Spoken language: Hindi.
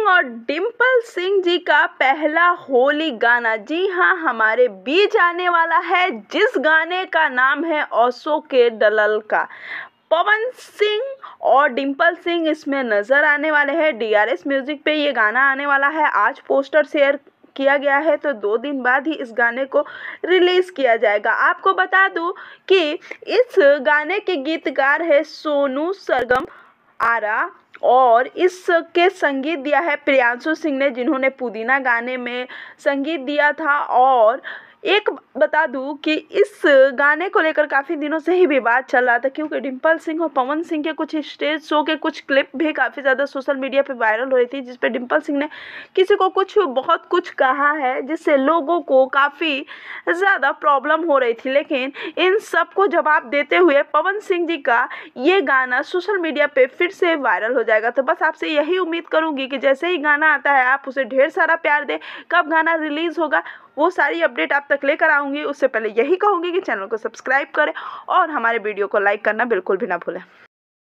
सिंह और डिंपल सिंह जी का पहला होली गाना जी हाँ हमारे बीच आने वाला है जिस गाने का नाम है ओसो के दलल का पवन सिंह और डिंपल सिंह इसमें नज़र आने वाले हैं डीआरएस म्यूज़िक पे ये गाना आने वाला है आज पोस्टर शेयर किया गया है तो दो दिन बाद ही इस गाने को रिलीज़ किया जाएगा आपको बता दूं कि इस गाने के गीतकार है सोनू सरगम आरा और इसके संगीत दिया है प्रियांशु सिंह ने जिन्होंने पुदीना गाने में संगीत दिया था और एक बता दूं कि इस गाने को लेकर काफ़ी दिनों से ही विवाद चल रहा था क्योंकि डिम्पल सिंह और पवन सिंह के कुछ स्टेज शो के कुछ क्लिप भी काफ़ी ज़्यादा सोशल मीडिया पे वायरल हो रही थी जिस पर डिम्पल सिंह ने किसी को कुछ बहुत कुछ कहा है जिससे लोगों को काफ़ी ज़्यादा प्रॉब्लम हो रही थी लेकिन इन सब को जवाब देते हुए पवन सिंह जी का ये गाना सोशल मीडिया पर फिर से वायरल हो जाएगा तो बस आपसे यही उम्मीद करूँगी कि जैसे ही गाना आता है आप उसे ढेर सारा प्यार दें कब गाना रिलीज़ होगा वो सारी अपडेट आप तक लेकर आऊँगी उससे पहले यही कहूँगी कि चैनल को सब्सक्राइब करें और हमारे वीडियो को लाइक करना बिल्कुल भी ना भूलें